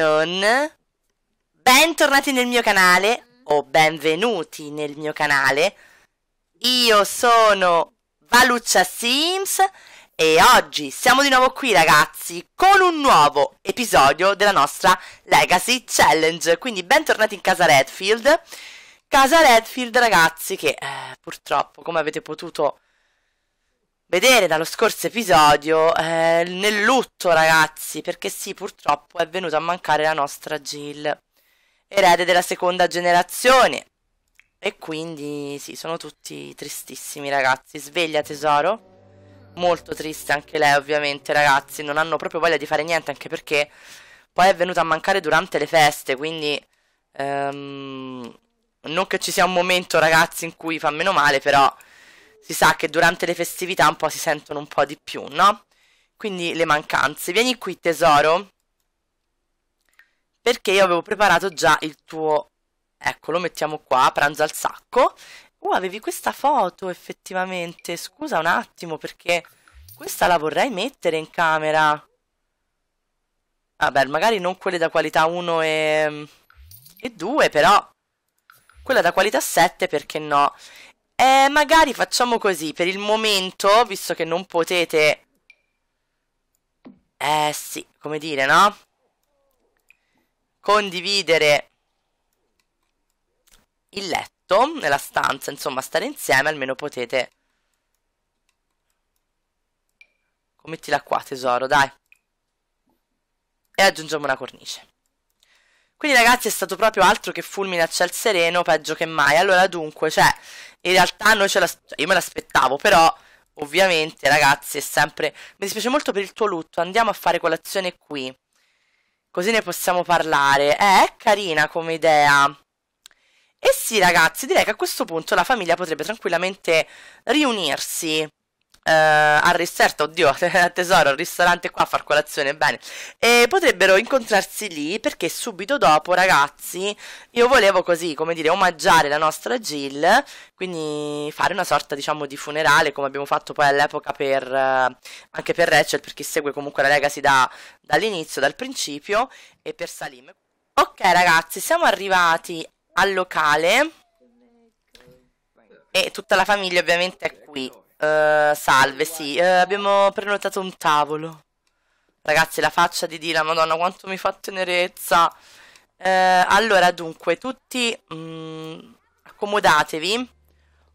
non... Bentornati nel mio canale, o benvenuti nel mio canale. Io sono Valuccia Sims e oggi siamo di nuovo qui ragazzi con un nuovo episodio della nostra Legacy Challenge. Quindi bentornati in casa Redfield. Casa Redfield ragazzi che eh, purtroppo come avete potuto vedere dallo scorso episodio eh, nel lutto, ragazzi, perché sì, purtroppo è venuta a mancare la nostra Jill, erede della seconda generazione. E quindi sì, sono tutti tristissimi, ragazzi. Sveglia tesoro. Molto triste anche lei, ovviamente, ragazzi. Non hanno proprio voglia di fare niente, anche perché poi è venuta a mancare durante le feste, quindi... Ehm, non che ci sia un momento, ragazzi, in cui fa meno male, però si sa che durante le festività un po' si sentono un po' di più, no? Quindi le mancanze. Vieni qui, tesoro. Perché io avevo preparato già il tuo... Ecco, lo mettiamo qua, pranzo al sacco. Uh, avevi questa foto, effettivamente. Scusa un attimo, perché questa la vorrei mettere in camera. Vabbè, magari non quelle da qualità 1 e, e 2, però quella da qualità 7 perché no? Eh, magari facciamo così, per il momento, visto che non potete... Eh sì, come dire, no? Condividere il letto, nella stanza, insomma, stare insieme, almeno potete... Mettila qua tesoro, dai. E aggiungiamo una cornice. Quindi ragazzi è stato proprio altro che fulmine a ciel sereno, peggio che mai. Allora dunque, cioè, in realtà noi ce la, cioè, io me l'aspettavo, però ovviamente ragazzi è sempre... Mi dispiace molto per il tuo lutto, andiamo a fare colazione qui. Così ne possiamo parlare. Eh, è carina come idea. E eh sì ragazzi, direi che a questo punto la famiglia potrebbe tranquillamente riunirsi. Uh, al ristorante, oddio, tesoro, al ristorante qua a far colazione, bene. E potrebbero incontrarsi lì perché subito dopo, ragazzi, io volevo così, come dire, omaggiare la nostra Jill, quindi fare una sorta, diciamo, di funerale, come abbiamo fatto poi all'epoca per, uh, anche per Rachel, per chi segue comunque la legacy da, dall'inizio, dal principio, e per Salim. Ok, ragazzi, siamo arrivati al locale e tutta la famiglia ovviamente è qui. Uh, salve, sì, uh, abbiamo prenotato un tavolo. Ragazzi, la faccia di Dila, madonna, quanto mi fa tenerezza. Uh, allora, dunque, tutti mh, mm, accomodatevi.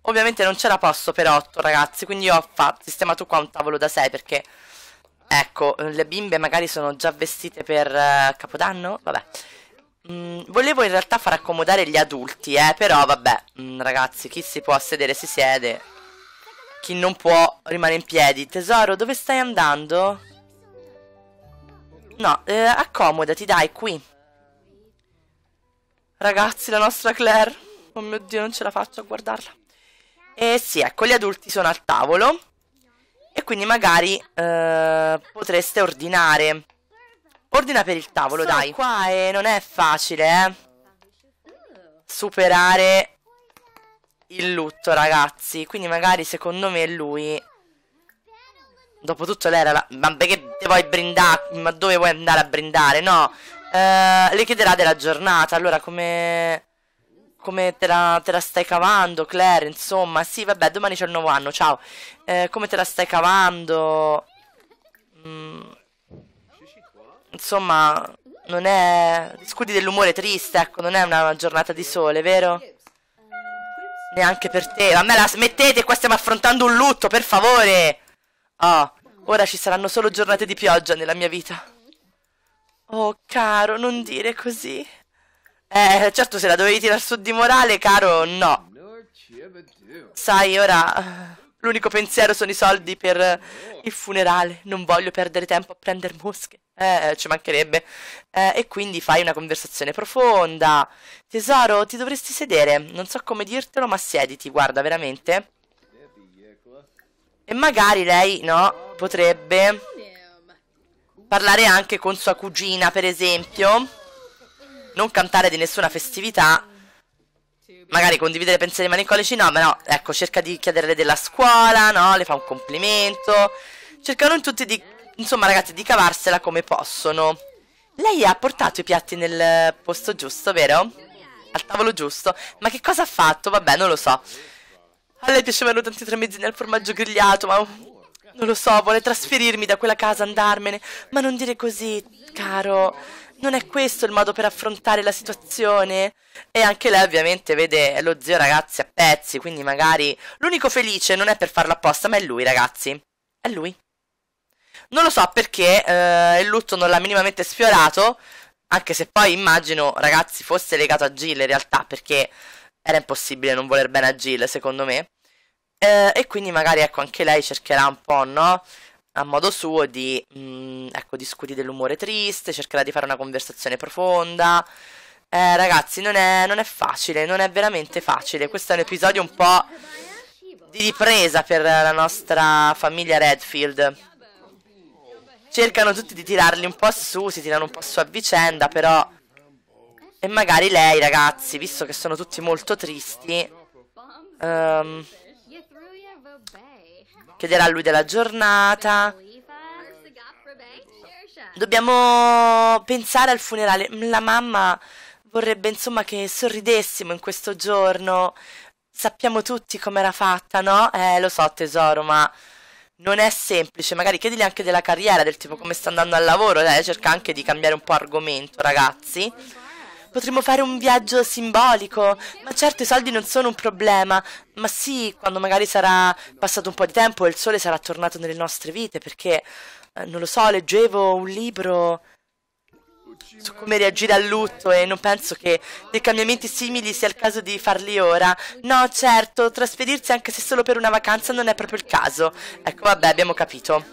Ovviamente non c'era posto per 8, ragazzi, quindi ho fatto, sistemato qua un tavolo da 6 perché... Ecco, le bimbe magari sono già vestite per Capodanno, vabbè. Mm, volevo in realtà far accomodare gli adulti, eh, però vabbè, mm, ragazzi, chi si può sedere si siede chi non può rimane in piedi. Tesoro, dove stai andando? No, eh, accomodati, dai, qui. Ragazzi, la nostra Claire. Oh mio Dio, non ce la faccio a guardarla. E eh sì, ecco, gli adulti sono al tavolo. E quindi magari eh, potreste ordinare. Ordina per il tavolo, dai. qua e non è facile, eh. Superare il lutto, ragazzi. Quindi magari secondo me lui... Dopotutto lei era la... Ma perché vuoi brindare? Ma dove vuoi andare a brindare? No. Eh, le chiederà della giornata. Allora come... Come te la, te la, stai cavando, Claire? Insomma, sì, vabbè, domani c'è il nuovo anno, ciao. Eh, come te la stai cavando? Mm. Insomma, non è... Scudi dell'umore triste, ecco, non è una giornata di sole, vero? Neanche per te. A me la smettete, qua stiamo affrontando un lutto, per favore. Oh, ora ci saranno solo giornate di pioggia nella mia vita. Oh, caro, non dire così. Eh, certo, se la dovevi tirare su di morale, caro, no. Sai, ora... L'unico pensiero sono i soldi per eh, oh. il funerale. Non voglio perdere tempo a prendere mosche. Eh, ci mancherebbe. Eh, e quindi fai una conversazione profonda. Tesoro, ti dovresti sedere. Non so come dirtelo, ma siediti, guarda, veramente. E magari lei, no, potrebbe parlare anche con sua cugina, per esempio. Non cantare di nessuna festività magari condividere pensieri malinconici, no, ma no, ecco, cerca di chiederle della scuola, no, le fa un complimento. Cercano tutti di, insomma ragazzi, di cavarsela come possono. Lei ha portato i piatti nel posto giusto, vero? Al tavolo giusto. Ma che cosa ha fatto? Vabbè, non lo so. A lei piacevano tanti tramezzini nel formaggio grigliato, ma non lo so, vuole trasferirmi da quella casa, andarmene. Ma non dire così, caro non è questo il modo per affrontare la situazione? E anche lei ovviamente vede lo zio ragazzi a pezzi, quindi magari l'unico felice non è per farlo apposta, ma è lui ragazzi. È lui. Non lo so perché eh, il lutto non l'ha minimamente sfiorato, anche se poi immagino ragazzi fosse legato a Jill in realtà, perché era impossibile non voler bene a Jill secondo me. Eh, e quindi magari ecco anche lei cercherà un po', no? a modo suo di, mh, mm, ecco, discuti dell'umore triste, cercherà di fare una conversazione profonda. Eh, ragazzi, non è, non è facile, non è veramente facile. Questo è un episodio un po' di ripresa per la nostra famiglia Redfield. Cercano tutti di tirarli un po' su, si tirano un po' su a vicenda, però... E magari lei, ragazzi, visto che sono tutti molto tristi... Um, chiederà a lui della giornata. Dobbiamo pensare al funerale. La mamma vorrebbe insomma che sorridessimo in questo giorno. Sappiamo tutti com'era fatta, no? Eh, lo so tesoro, ma non è semplice. Magari chiedili anche della carriera, del tipo come sta andando al lavoro. Eh, cerca anche di cambiare un po' argomento, ragazzi. Potremmo fare un viaggio simbolico. Ma certo i soldi non sono un problema. Ma sì, quando magari sarà passato un po' di tempo e il sole sarà tornato nelle nostre vite, perché, eh, non lo so, leggevo un libro su come reagire al lutto e non penso che dei cambiamenti simili sia il caso di farli ora. No, certo, trasferirsi anche se solo per una vacanza non è proprio il caso. Ecco, vabbè, abbiamo capito.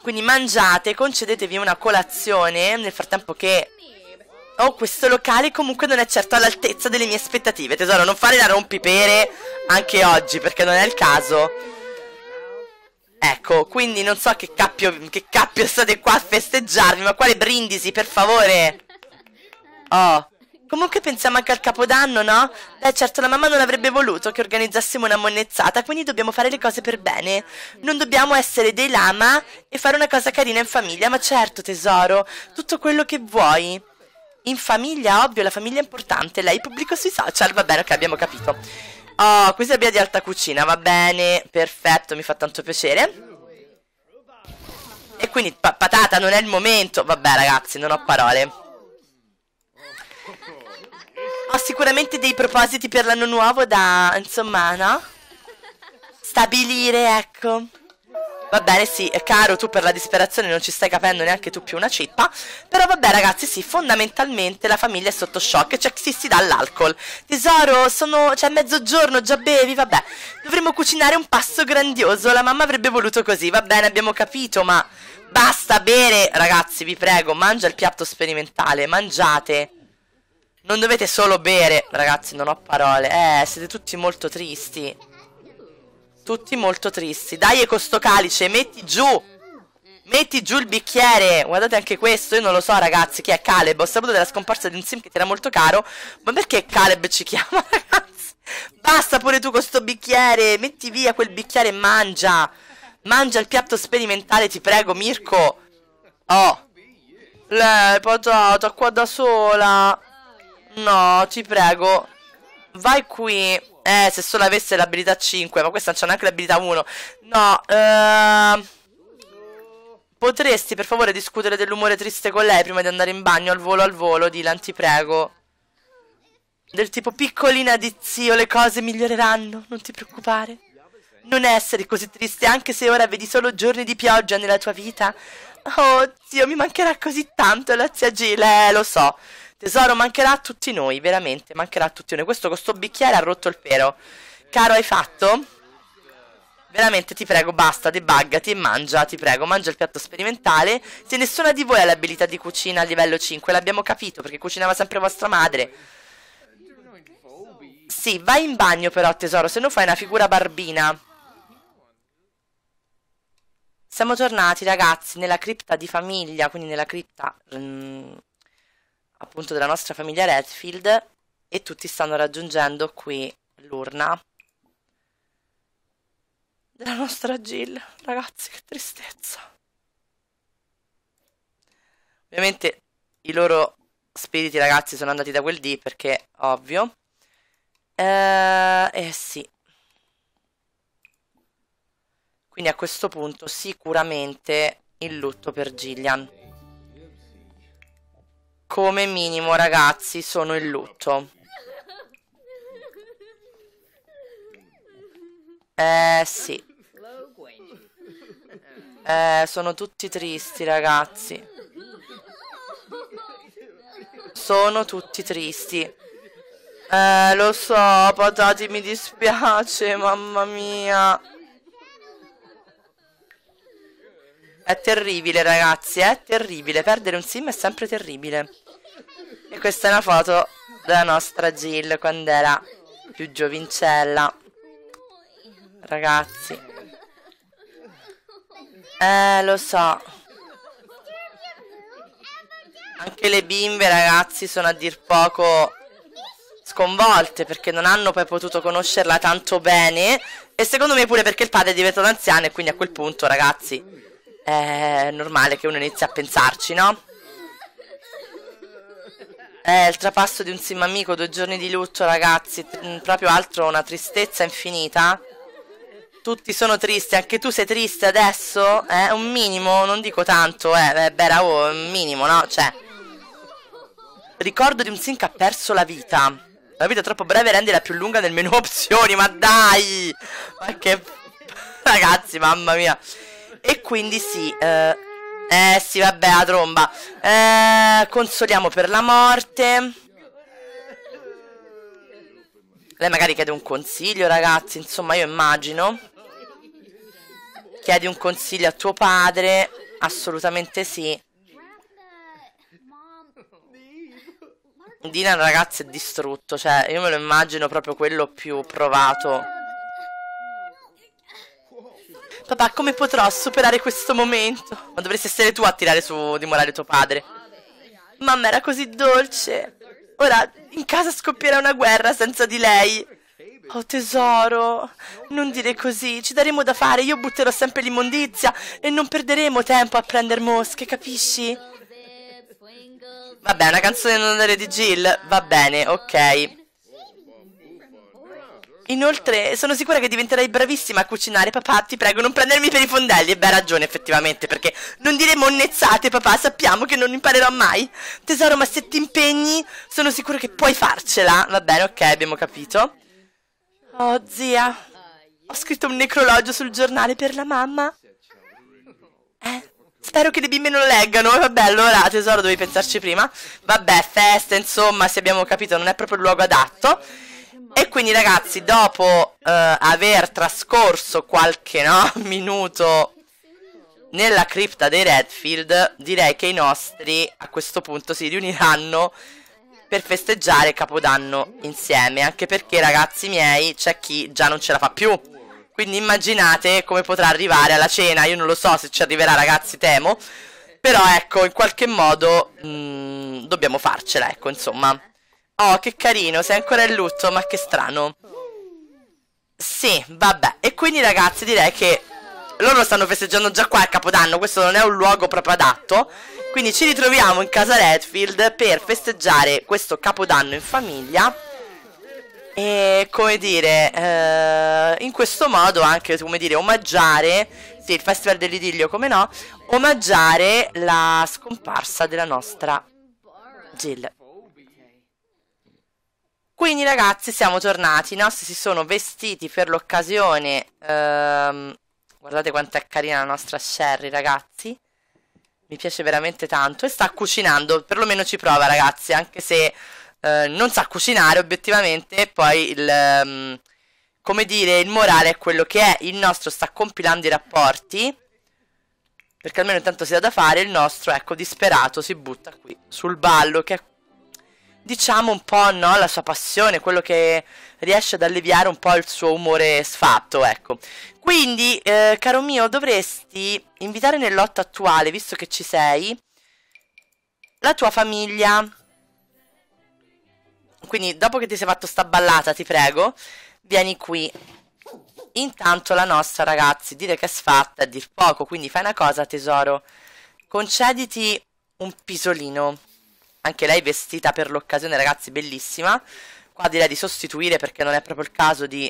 Quindi mangiate, concedetevi una colazione nel frattempo che Oh, questo locale comunque non è certo all'altezza delle mie aspettative. Tesoro, non fare la rompipere anche oggi, perché non è il caso. Ecco, quindi non so che cappio, che cappio state qua a festeggiarmi, ma quale brindisi, per favore. Oh. Comunque pensiamo anche al capodanno, no? Beh, certo, la mamma non avrebbe voluto che organizzassimo una monnezzata, quindi dobbiamo fare le cose per bene. Non dobbiamo essere dei lama e fare una cosa carina in famiglia, ma certo, tesoro, tutto quello che vuoi in famiglia, ovvio, la famiglia è importante. Lei pubblica sui social, va bene, ok, abbiamo capito. Oh, questa è via di alta cucina, va bene, perfetto, mi fa tanto piacere. E quindi pa patata non è il momento. Vabbè, ragazzi, non ho parole. Ho sicuramente dei propositi per l'anno nuovo da, insomma, no? Stabilire, ecco. Va bene, sì, caro, tu per la disperazione non ci stai capendo neanche tu più una cippa. Però vabbè, ragazzi, sì, fondamentalmente la famiglia è sotto shock, cioè si, si dà l'alcol. Tesoro, sono. cioè mezzogiorno, già bevi, vabbè. Dovremmo cucinare un pasto grandioso. La mamma avrebbe voluto così, va bene, abbiamo capito, ma. Basta bere, ragazzi, vi prego, mangia il piatto sperimentale, mangiate. Non dovete solo bere, ragazzi, non ho parole. Eh, siete tutti molto tristi. Tutti molto tristi. Dai con sto calice, metti giù! Metti giù il bicchiere! Guardate anche questo, io non lo so ragazzi chi è Caleb. Ho saputo della scomparsa di un sim che ti era molto caro. Ma perché Caleb ci chiama ragazzi? Basta pure tu con sto bicchiere! Metti via quel bicchiere e mangia! Mangia il piatto sperimentale, ti prego Mirko! Oh! Lei, patata qua da sola! No, ti prego, Vai qui. Eh, se solo avesse l'abilità 5, ma questa non c'è neanche l'abilità 1. No, ehm... Potresti per favore discutere dell'umore triste con lei prima di andare in bagno al volo al volo, Dylan, ti prego. Del tipo piccolina di zio, le cose miglioreranno, non ti preoccupare. Non essere così triste anche se ora vedi solo giorni di pioggia nella tua vita. Oh, zio, mi mancherà così tanto la zia Gila, eh, lo so. Tesoro, mancherà a tutti noi, veramente, mancherà a tutti noi. Questo con sto bicchiere ha rotto il pero. Caro, hai fatto? Veramente ti prego, basta, debuggati e mangia, ti prego, mangia il piatto sperimentale. Se nessuna di voi ha l'abilità di cucina a livello 5, l'abbiamo capito, perché cucinava sempre vostra madre. Sì, vai in bagno però, tesoro, se no fai una figura barbina. Siamo tornati, ragazzi, nella cripta di famiglia, quindi nella cripta... Mm appunto della nostra famiglia Redfield e tutti stanno raggiungendo qui l'urna della nostra Jill. Ragazzi, che tristezza. Ovviamente i loro spiriti ragazzi sono andati da quel dì perché ovvio. Eh, eh sì. Quindi a questo punto sicuramente il lutto per Gillian. Come minimo, ragazzi, sono in lutto. Eh, sì. Eh, sono tutti tristi, ragazzi. Sono tutti tristi. Eh, lo so, patati, mi dispiace, mamma mia. È terribile, ragazzi, è terribile. Perdere un sim è sempre terribile. E questa è una foto della nostra Jill quando era più giovincella. Ragazzi. Eh, lo so. Anche le bimbe, ragazzi, sono a dir poco sconvolte perché non hanno poi potuto conoscerla tanto bene e secondo me pure perché il padre è diventato anziano e quindi a quel punto, ragazzi, è normale che uno inizi a pensarci, no? Eh, il trapasso di un sim amico, due giorni di lutto, ragazzi, mm, proprio altro, una tristezza infinita. Tutti sono tristi, anche tu sei triste adesso? Eh, un minimo, non dico tanto, eh, eh beh, era oh, un minimo, no? Cioè... Ricordo di un sim che ha perso la vita. La vita troppo breve rende la più lunga nel menu opzioni, ma dai! Ma che... Ragazzi, mamma mia. E quindi sì, eh eh sì, vabbè, la tromba. Eh, consoliamo per la morte. Lei magari chiede un consiglio, ragazzi. Insomma, io immagino. Chiedi un consiglio a tuo padre. Assolutamente sì. Dinan, ragazzi, è distrutto. Cioè, io me lo immagino proprio quello più provato. Papà, come potrò superare questo momento? Ma dovresti essere tu a tirare su di morale tuo padre. Mamma era così dolce. Ora in casa scoppierà una guerra senza di lei. Oh tesoro, non dire così, ci daremo da fare, io butterò sempre l'immondizia e non perderemo tempo a prendere mosche, capisci? Vabbè, una canzone in onore di Jill, va bene, ok. Inoltre, sono sicura che diventerai bravissima a cucinare, papà. Ti prego, non prendermi per i fondelli. E beh, ragione, effettivamente, perché non dire monnezzate, papà. Sappiamo che non imparerò mai. Tesoro, ma se ti impegni, sono sicura che puoi farcela. Va bene, ok, abbiamo capito. Oh, zia. Ho scritto un necrologio sul giornale per la mamma. Eh? Spero che le bimbe non leggano. Eh, vabbè, allora, tesoro, dovevi pensarci prima. Vabbè, festa, insomma, se abbiamo capito, non è proprio il luogo adatto. E quindi ragazzi, dopo eh, aver trascorso qualche no, minuto nella cripta dei Redfield, direi che i nostri a questo punto si riuniranno per festeggiare Capodanno insieme. Anche perché, ragazzi miei, c'è chi già non ce la fa più. Quindi immaginate come potrà arrivare alla cena. Io non lo so se ci arriverà, ragazzi, temo. Però ecco, in qualche modo mh, mm, dobbiamo farcela, ecco, insomma. Oh, che carino, sei ancora in lutto, ma che strano. Sì, vabbè. E quindi ragazzi direi che loro stanno festeggiando già qua il Capodanno, questo non è un luogo proprio adatto. Quindi ci ritroviamo in casa Redfield per festeggiare questo Capodanno in famiglia. E come dire, eh, in questo modo anche, come dire, omaggiare, sì, il Festival dell'Idillio, come no, omaggiare la scomparsa della nostra Jill quindi ragazzi siamo tornati, i nostri si sono vestiti per l'occasione, ehm, guardate quanto è carina la nostra Sherry ragazzi, mi piace veramente tanto e sta cucinando, perlomeno ci prova ragazzi, anche se eh, non sa cucinare obiettivamente, poi il, ehm, come dire, il morale è quello che è, il nostro sta compilando i rapporti, perché almeno intanto si dà da fare, il nostro, ecco, disperato, si butta qui sul ballo, che è diciamo un po' no, la sua passione, quello che riesce ad alleviare un po' il suo umore sfatto, ecco. Quindi, eh, caro mio, dovresti invitare nel lotto attuale, visto che ci sei, la tua famiglia. Quindi, dopo che ti sei fatto sta ballata, ti prego, vieni qui. Intanto la nostra, ragazzi, dire che è sfatta è dir poco, quindi fai una cosa, tesoro. Concediti un pisolino. Anche lei vestita per l'occasione, ragazzi, bellissima. Qua direi di sostituire perché non è proprio il caso di...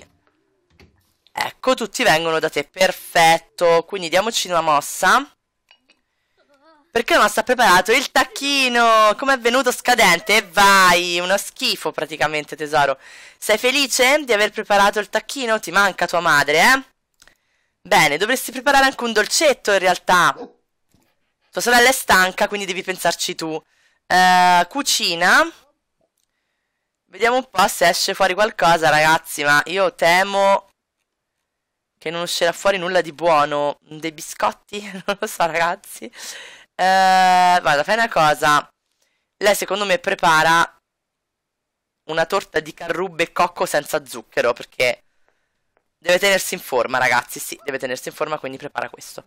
Ecco, tutti vengono da te, perfetto. Quindi diamoci una mossa. Perché non sta preparato il tacchino? Com'è venuto scadente? Vai, uno schifo praticamente tesoro. Sei felice di aver preparato il tacchino? Ti manca tua madre, eh? Bene, dovresti preparare anche un dolcetto in realtà. Tua sorella è stanca, quindi devi pensarci tu. Eh, cucina. Vediamo un po' se esce fuori qualcosa, ragazzi, ma io temo che non uscirà fuori nulla di buono. Dei biscotti? non lo so, ragazzi. Eh, guarda, fai una cosa. Lei, secondo me, prepara una torta di carrubbe e cocco senza zucchero, perché deve tenersi in forma, ragazzi. Sì, deve tenersi in forma, quindi prepara questo.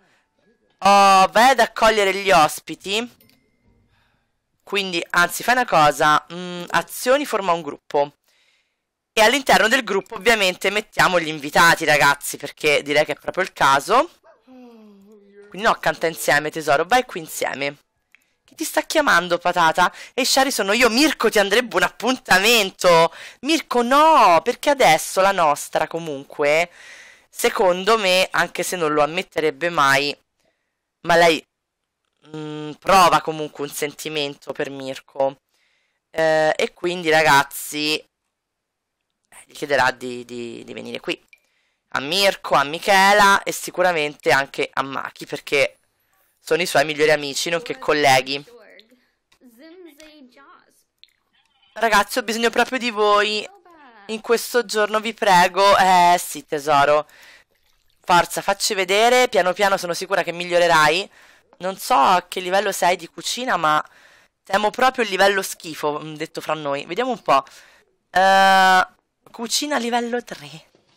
Oh, vai ad accogliere gli ospiti. Quindi, anzi, fai una cosa, mh, mm, azioni forma un gruppo. E all'interno del gruppo ovviamente mettiamo gli invitati, ragazzi, perché direi che è proprio il caso. Quindi no, canta insieme, tesoro, vai qui insieme. Chi ti sta chiamando, patata? E Shari sono io, Mirko, ti andrebbe un appuntamento. Mirko, no, perché adesso la nostra, comunque, secondo me, anche se non lo ammetterebbe mai, ma lei mh, mm, prova comunque un sentimento per Mirko. Eh, e quindi, ragazzi, eh, gli chiederà di, di, di, venire qui. A Mirko, a Michela e sicuramente anche a Maki, perché sono i suoi migliori amici, nonché colleghi. Ragazzi, ho bisogno proprio di voi. In questo giorno vi prego. Eh sì, tesoro. Forza, facci vedere. Piano piano sono sicura che migliorerai non so a che livello sei di cucina, ma temo proprio il livello schifo, mm, detto fra noi. Vediamo un po'. Uh, cucina livello 3.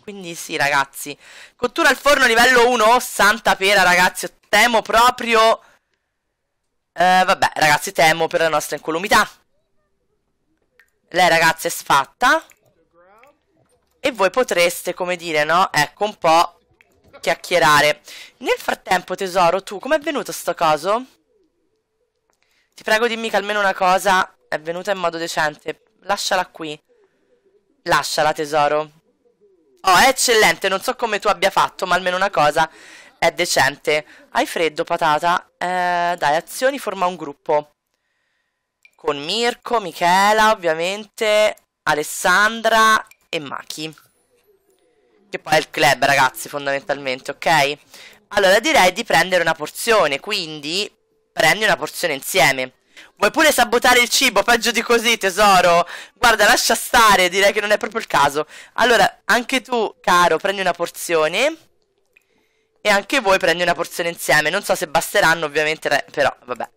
Quindi sì, ragazzi. Cottura al forno livello 1. Santa pera, ragazzi. Temo proprio... Uh, vabbè, ragazzi, temo per la nostra incolumità. Lei, ragazzi, è sfatta. E voi potreste, come dire, no? Ecco, un po' chiacchierare. Nel frattempo, tesoro, tu, com'è venuto sto coso? Ti prego dimmi che almeno una cosa è venuta in modo decente. Lasciala qui. Lasciala, tesoro. Oh, è eccellente, non so come tu abbia fatto, ma almeno una cosa è decente. Hai freddo, patata? Eh, dai, azioni, forma un gruppo. Con Mirko, Michela, ovviamente, Alessandra e Maki. Che poi è il club, ragazzi, fondamentalmente, ok? Allora direi di prendere una porzione, quindi prendi una porzione insieme. Vuoi pure sabotare il cibo, peggio di così, tesoro? Guarda, lascia stare, direi che non è proprio il caso. Allora, anche tu, caro, prendi una porzione. E anche voi prendi una porzione insieme. Non so se basteranno, ovviamente, però, vabbè.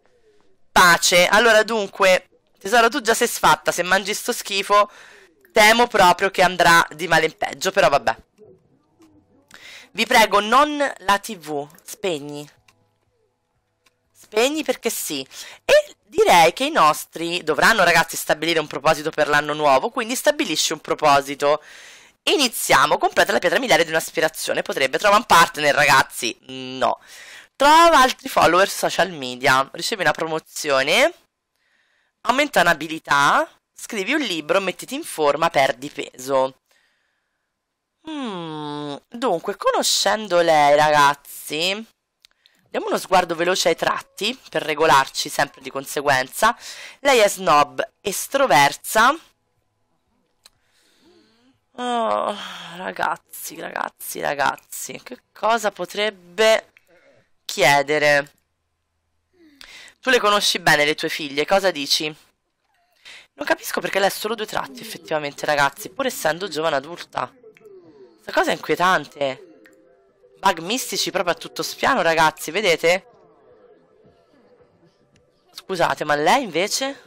Pace. Allora, dunque, tesoro, tu già sei sfatta. Se mangi sto schifo, temo proprio che andrà di male in peggio, però vabbè. Vi prego, non la tv. Spegni. Spegni perché sì. E direi che i nostri dovranno, ragazzi, stabilire un proposito per l'anno nuovo. Quindi stabilisci un proposito. Iniziamo. Completa la pietra miliare di un'aspirazione. Potrebbe trovare un partner, ragazzi. No. Trova altri follower social media. Ricevi una promozione. Aumenta un'abilità. Scrivi un libro, mettiti in forma, perdi peso. Mm, dunque, conoscendo lei, ragazzi, diamo uno sguardo veloce ai tratti per regolarci sempre di conseguenza. Lei è snob, estroversa. Oh, ragazzi, ragazzi, ragazzi, che cosa potrebbe chiedere? Tu le conosci bene le tue figlie, cosa dici? Non capisco perché lei ha solo due tratti, effettivamente, ragazzi, pur essendo giovane adulta. Questa cosa è inquietante. Bug mistici proprio a tutto spiano, ragazzi, vedete? Scusate, ma lei invece?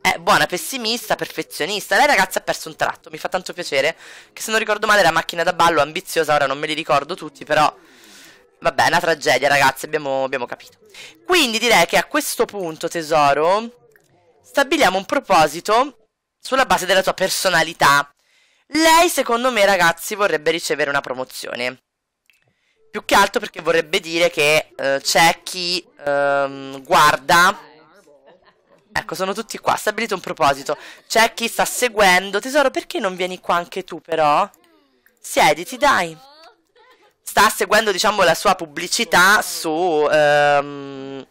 È eh, buona, pessimista, perfezionista. Lei ragazzi, ha perso un tratto, mi fa tanto piacere. Che se non ricordo male era macchina da ballo, ambiziosa, ora non me li ricordo tutti, però... Vabbè, è una tragedia, ragazzi, abbiamo, abbiamo capito. Quindi direi che a questo punto, tesoro, stabiliamo un proposito sulla base della tua personalità. Lei, secondo me, ragazzi, vorrebbe ricevere una promozione. Più che altro perché vorrebbe dire che eh, c'è chi ehm, guarda. Ecco, sono tutti qua. Stabilito un proposito. C'è chi sta seguendo. Tesoro, perché non vieni qua anche tu, però? Siediti, dai. Sta seguendo, diciamo, la sua pubblicità su. Ehm,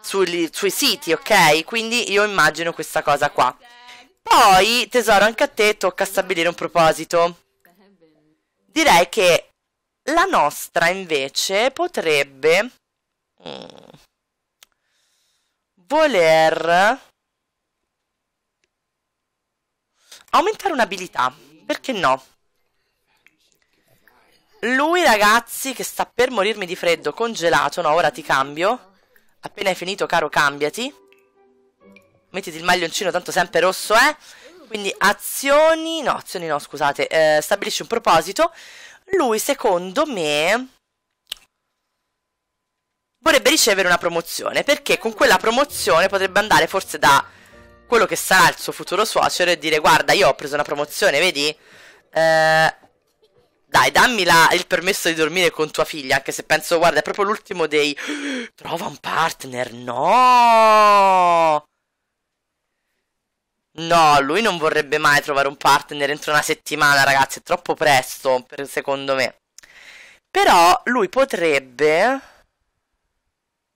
sui, sui siti, ok? Quindi io immagino questa cosa qua. Poi, tesoro, anche a te tocca stabilire un proposito. Direi che la nostra, invece, potrebbe... Mm, voler... Aumentare un'abilità. Perché no? Lui, ragazzi, che sta per morirmi di freddo, congelato. No, ora ti cambio. Appena hai finito, caro, cambiati. Mettiti il maglioncino, tanto sempre rosso, eh? Quindi azioni... No, azioni no, scusate. Eh, stabilisci un proposito. Lui, secondo me... Vorrebbe ricevere una promozione, perché con quella promozione potrebbe andare forse da quello che sarà il suo futuro suocero e dire guarda io ho preso una promozione, vedi? Eh, dai, dammi la, il permesso di dormire con tua figlia, anche se penso, guarda, è proprio l'ultimo dei... Trova un partner, no! No, lui non vorrebbe mai trovare un partner entro una settimana, ragazzi, è troppo presto, per, secondo me. Però lui potrebbe...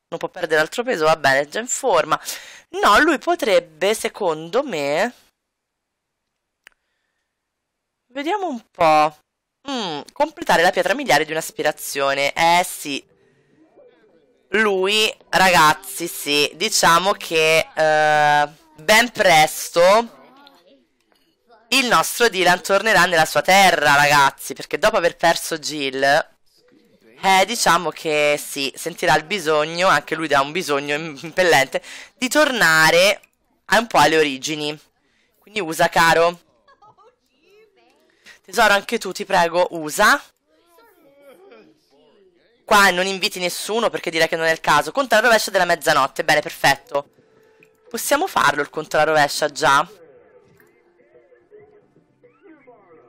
Non può perdere altro peso, va bene, è già in forma. No, lui potrebbe, secondo me... Vediamo un po'. Mm, completare la pietra miliare di un'aspirazione. Eh sì. Lui, ragazzi, sì. Diciamo che... Uh ben presto il nostro Dylan tornerà nella sua terra, ragazzi, perché dopo aver perso Jill, eh, diciamo che sì, sentirà il bisogno, anche lui ha un bisogno impellente, di tornare un po' alle origini. Quindi usa, caro. Tesoro, anche tu, ti prego, usa. Qua non inviti nessuno perché direi che non è il caso. Conta la rovescia della mezzanotte, bene, perfetto. Possiamo farlo il contrarovescia già?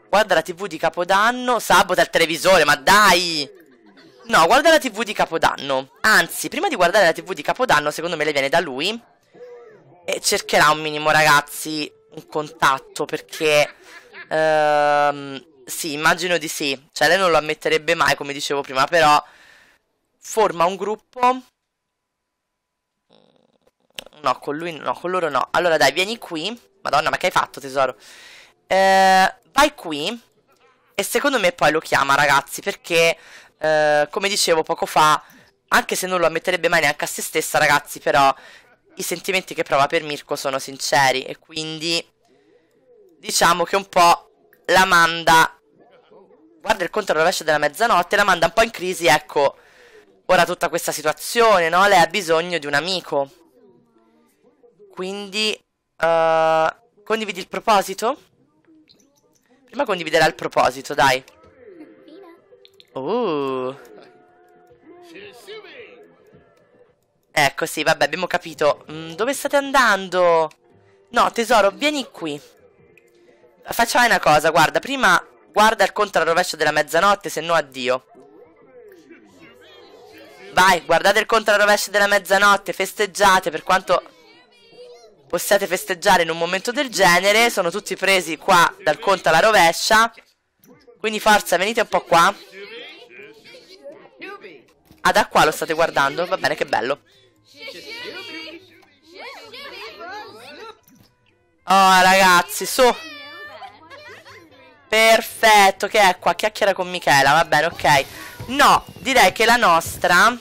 Guarda la tv di Capodanno. Sabota il televisore, ma dai! No, guarda la tv di Capodanno. Anzi, prima di guardare la tv di Capodanno, secondo me le viene da lui. E cercherà un minimo, ragazzi, un contatto, perché... Ehm, sì, immagino di sì. Cioè, lei non lo ammetterebbe mai, come dicevo prima, però... Forma un gruppo No, con lui no, con loro no. Allora dai, vieni qui. Madonna, ma che hai fatto, tesoro? Eh, vai qui. E secondo me poi lo chiama, ragazzi, perché, eh, come dicevo poco fa, anche se non lo ammetterebbe mai neanche a se stessa, ragazzi, però i sentimenti che prova per Mirko sono sinceri e quindi diciamo che un po' la manda guarda il conto alla rovescia della mezzanotte la manda un po' in crisi ecco ora tutta questa situazione no? lei ha bisogno di un amico quindi uh, condividi il proposito? Prima condividerà il proposito, dai. Uh. Ecco, sì, vabbè, abbiamo capito. Mm, dove state andando? No, tesoro, vieni qui. Facciamo una cosa, guarda, prima guarda il conto al rovescio della mezzanotte, se no addio. Vai, guardate il conto al rovescio della mezzanotte, festeggiate per quanto possiate festeggiare in un momento del genere. Sono tutti presi qua dal conto alla rovescia. Quindi forza, venite un po' qua. Ah, da qua lo state guardando? Va bene, che bello. Oh, ragazzi, su. Perfetto, che è qua? Chiacchiera con Michela, va bene, ok. No, direi che la nostra...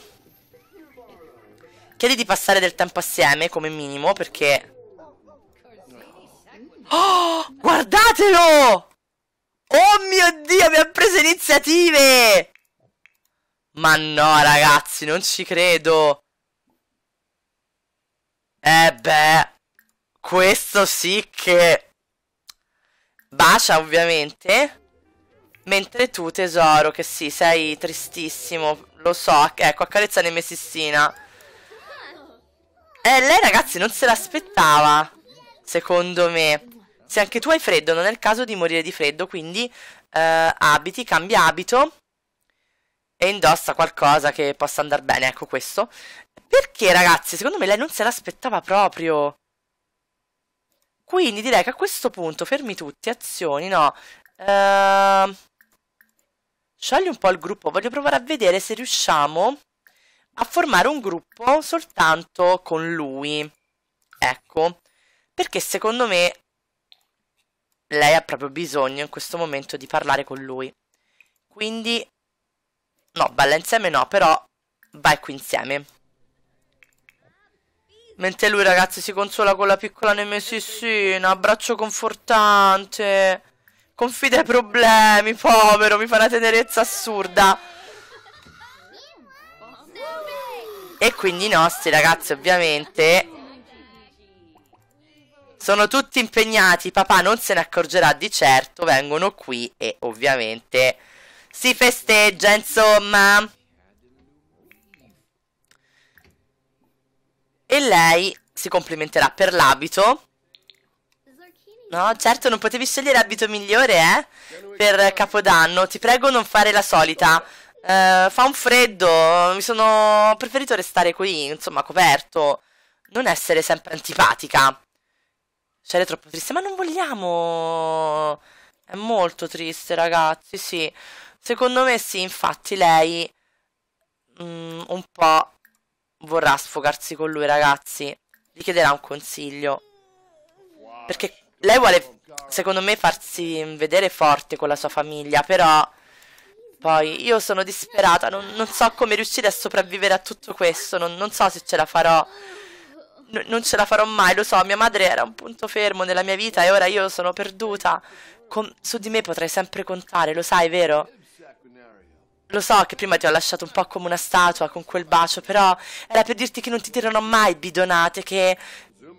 Chiedi di passare del tempo assieme, come minimo, perché... Oh, guardatelo! Oh mio Dio, abbiamo preso iniziative! Ma no, ragazzi, non ci credo. Eh beh, questo sì che... Bacia, ovviamente. Mentre tu, tesoro, che sì, sei tristissimo. Lo so, ecco, accarezza Nemesissina. Eh, lei, ragazzi, non se l'aspettava. Secondo me. Se anche tu hai freddo, non è il caso di morire di freddo, quindi eh, abiti, cambia abito e indossa qualcosa che possa andare bene, ecco questo. Perché ragazzi, secondo me lei non se l'aspettava proprio. Quindi direi che a questo punto fermi tutti, azioni, no. Ehm... Sciogli un po' il gruppo, voglio provare a vedere se riusciamo a formare un gruppo soltanto con lui. Ecco, perché secondo me lei ha proprio bisogno in questo momento di parlare con lui. Quindi, no, balla insieme no, però vai qui insieme. Mentre lui, ragazzi, si consola con la piccola nemesissina, abbraccio confortante, confida i problemi, povero, mi fa una tenerezza assurda. E quindi i nostri ragazzi, ovviamente, sono tutti impegnati, papà non se ne accorgerà di certo, vengono qui e ovviamente si festeggia, insomma. E lei si complimenterà per l'abito. No, certo, non potevi scegliere abito migliore, eh? Per Capodanno. Ti prego non fare la solita. Uh, fa un freddo, mi sono preferito restare qui, insomma, coperto. Non essere sempre antipatica. Cioè, è troppo triste, ma non vogliamo... È molto triste, ragazzi, sì. Secondo me sì, infatti lei mm, un po' vorrà sfogarsi con lui, ragazzi. Gli chiederà un consiglio. Perché lei vuole, secondo me, farsi vedere forte con la sua famiglia, però... Poi io sono disperata, non, non so come riuscire a sopravvivere a tutto questo, non, non so se ce la farò non ce la farò mai, lo so, mia madre era un punto fermo nella mia vita e ora io sono perduta. Com su di me potrai sempre contare, lo sai, vero? Lo so che prima ti ho lasciato un po' come una statua con quel bacio, però era per dirti che non ti tirerò mai bidonate, che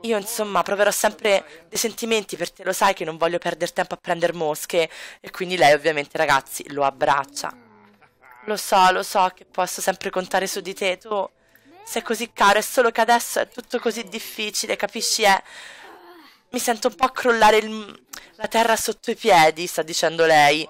io insomma proverò sempre dei sentimenti per te, lo sai che non voglio perdere tempo a prendere mosche. E quindi lei ovviamente, ragazzi, lo abbraccia. Lo so, lo so che posso sempre contare su di te, tu se è così caro, è solo che adesso è tutto così difficile, capisci? È... Mi sento un po' crollare il... la terra sotto i piedi, sta dicendo lei.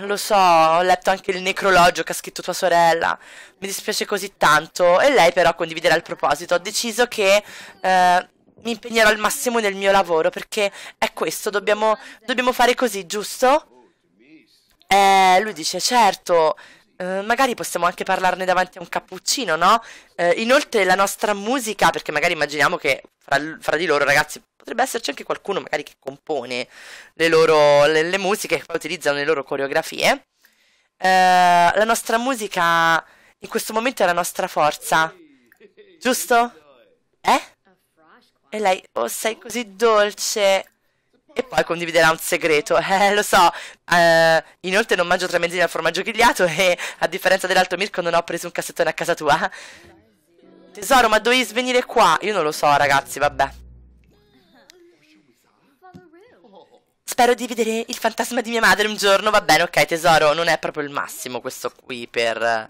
Lo so, ho letto anche il necrologio che ha scritto tua sorella. Mi dispiace così tanto. E lei però condividerà il proposito. Ho deciso che eh, mi impegnerò al massimo nel mio lavoro perché è questo, dobbiamo, dobbiamo fare così, giusto? Eh, lui dice, certo, eh, magari possiamo anche parlarne davanti a un cappuccino, no? Uh, inoltre la nostra musica, perché magari immaginiamo che fra, fra, di loro, ragazzi, potrebbe esserci anche qualcuno magari che compone le, loro, le, le musiche, che poi utilizzano le loro coreografie. Uh, la nostra musica in questo momento è la nostra forza, giusto? Eh? E lei, oh sei così dolce, e poi condividerà un segreto. Eh, lo so. Eh, inoltre non mangio tre tramezzini al formaggio grigliato e, a differenza dell'altro Mirko, non ho preso un cassettone a casa tua. Tesoro, ma dovevi venire qua? Io non lo so, ragazzi, vabbè. Spero di vedere il fantasma di mia madre un giorno. Va bene, ok, tesoro, non è proprio il massimo questo qui per...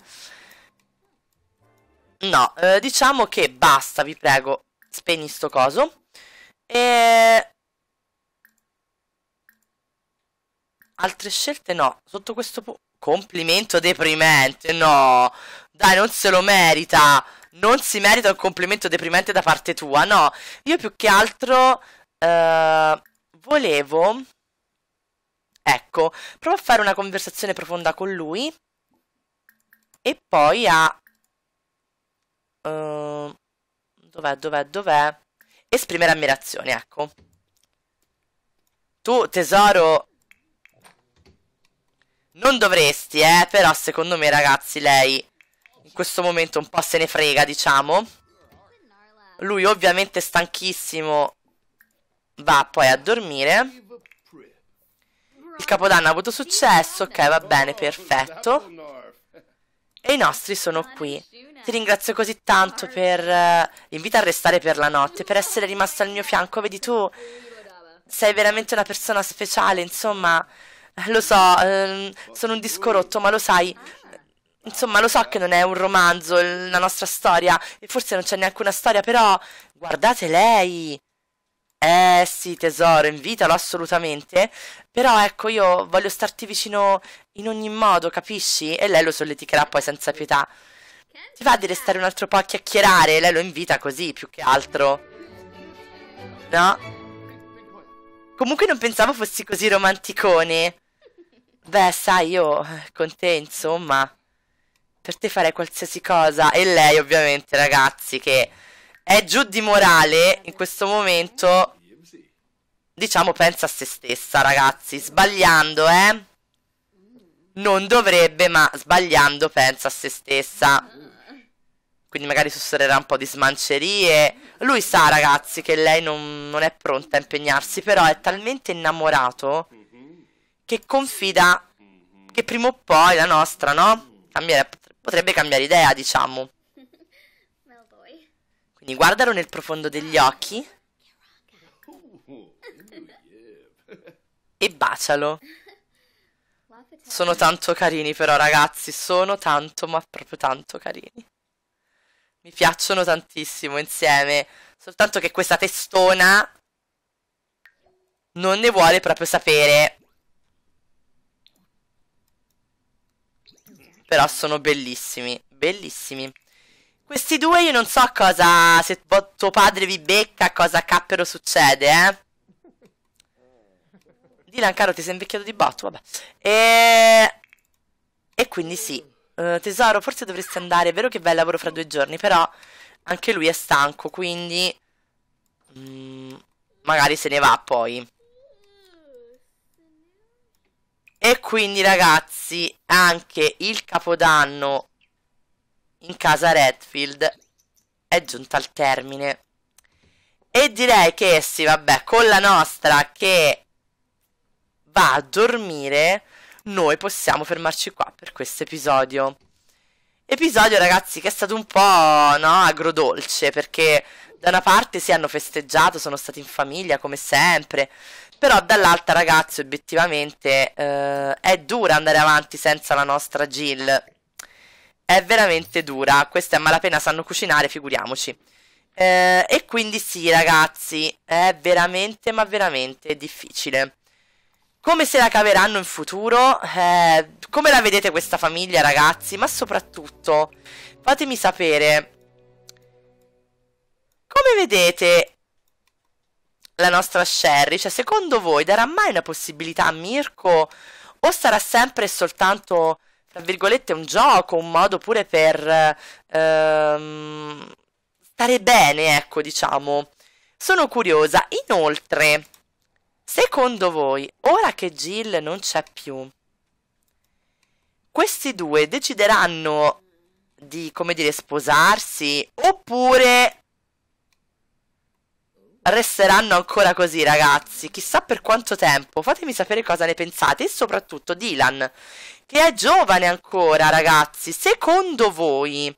No, eh, diciamo che basta, vi prego. Spegni sto coso. E Altre scelte no. Sotto questo punto... Complimento deprimente, no. Dai, non se lo merita. Non si merita un complimento deprimente da parte tua, no. Io più che altro... Eh, volevo... Ecco, provo a fare una conversazione profonda con lui. E poi a... Uh, dov'è, dov'è, dov'è? Esprimere ammirazione, ecco. Tu, tesoro, non dovresti, eh, però secondo me ragazzi lei in questo momento un po' se ne frega, diciamo. Lui ovviamente stanchissimo va poi a dormire. Il capodanno ha avuto successo, ok va bene, perfetto. E i nostri sono qui. Ti ringrazio così tanto per uh, eh, l'invito a restare per la notte, per essere rimasto al mio fianco. Vedi tu, sei veramente una persona speciale, insomma... Eh, lo so, ehm, sono un disco rotto, ma lo sai. Insomma, lo so che non è un romanzo, il- la nostra storia, e forse non c'è neanche una storia, però guardate lei. Eh sì, tesoro, invitalo assolutamente. Però ecco, io voglio starti vicino in ogni modo, capisci? E lei lo solleticherà poi senza pietà. Ti va di restare un altro po' a chiacchierare? Lei lo invita così, più che altro. No? Comunque non pensavo fossi così romanticone. Beh, sai, io eh, con te, insomma, per te farei qualsiasi cosa. E lei, ovviamente, ragazzi, che è giù di morale in questo momento, diciamo, pensa a se stessa, ragazzi, sbagliando, eh? Non dovrebbe, ma sbagliando pensa a se stessa. Quindi magari sussurrerà un po' di smancerie. Lui sa, ragazzi, che lei non, non è pronta a impegnarsi, però è talmente innamorato che confida che prima o poi la nostra, no? Cambiare, potrebbe cambiare idea, diciamo. Quindi guardalo nel profondo degli occhi e bacialo. Sono tanto carini però ragazzi, sono tanto ma proprio tanto carini. Mi piacciono tantissimo insieme, soltanto che questa testona non ne vuole proprio sapere. però sono bellissimi, bellissimi. Questi due io non so cosa, se tuo padre vi becca, cosa cappero succede, eh. Dylan, caro, ti sei invecchiato di botto, vabbè. E... e quindi sì, uh, tesoro, forse dovresti andare, è vero che vai al lavoro fra due giorni, però anche lui è stanco, quindi... Mm, magari se ne va poi. E quindi ragazzi, anche il capodanno in casa Redfield è giunto al termine. E direi che sì, vabbè, con la nostra che va a dormire, noi possiamo fermarci qua per questo episodio. Episodio, ragazzi, che è stato un po' no, agrodolce, perché da una parte si sì, hanno festeggiato, sono stati in famiglia come sempre, però dall'altra ragazzi obiettivamente eh, è dura andare avanti senza la nostra Jill, è veramente dura, queste a malapena sanno cucinare, figuriamoci. Eh, e quindi sì ragazzi, è veramente ma veramente difficile. Come se la caveranno in futuro? Eh, come la vedete questa famiglia ragazzi? Ma soprattutto fatemi sapere come vedete la nostra Sherry, cioè secondo voi darà mai una possibilità a Mirko o sarà sempre soltanto, tra virgolette, un gioco, un modo pure per ehm, stare bene, ecco, diciamo. Sono curiosa. Inoltre, secondo voi, ora che Jill non c'è più, questi due decideranno di, come dire, sposarsi oppure resteranno ancora così, ragazzi. Chissà per quanto tempo. Fatemi sapere cosa ne pensate. E soprattutto Dylan, che è giovane ancora, ragazzi. Secondo voi?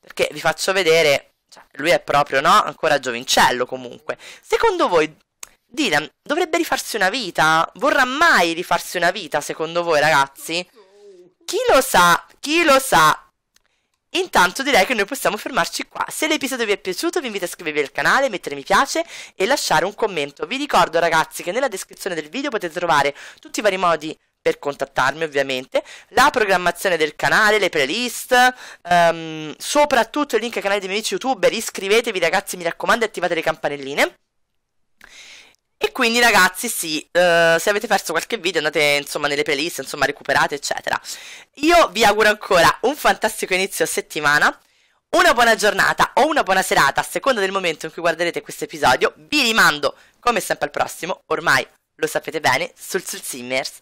Perché vi faccio vedere. Cioè, lui è proprio, no? Ancora giovincello, comunque. Secondo voi, Dylan dovrebbe rifarsi una vita? Vorrà mai rifarsi una vita, secondo voi, ragazzi? Chi lo sa? Chi lo sa? Intanto direi che noi possiamo fermarci qua. Se l'episodio vi è piaciuto vi invito a iscrivervi al canale, mettere mi piace e lasciare un commento. Vi ricordo ragazzi che nella descrizione del video potete trovare tutti i vari modi per contattarmi ovviamente, la programmazione del canale, le playlist, um, soprattutto il link al canale dei miei amici youtuber, iscrivetevi ragazzi mi raccomando e attivate le campanelline. E quindi ragazzi sì, uh, se avete perso qualche video andate insomma nelle playlist, insomma recuperate eccetera. Io vi auguro ancora un fantastico inizio settimana, una buona giornata o una buona serata a seconda del momento in cui guarderete questo episodio. Vi rimando come sempre al prossimo, ormai lo sapete bene, sul Sul Simmers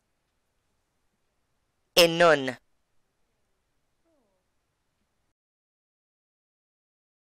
e non.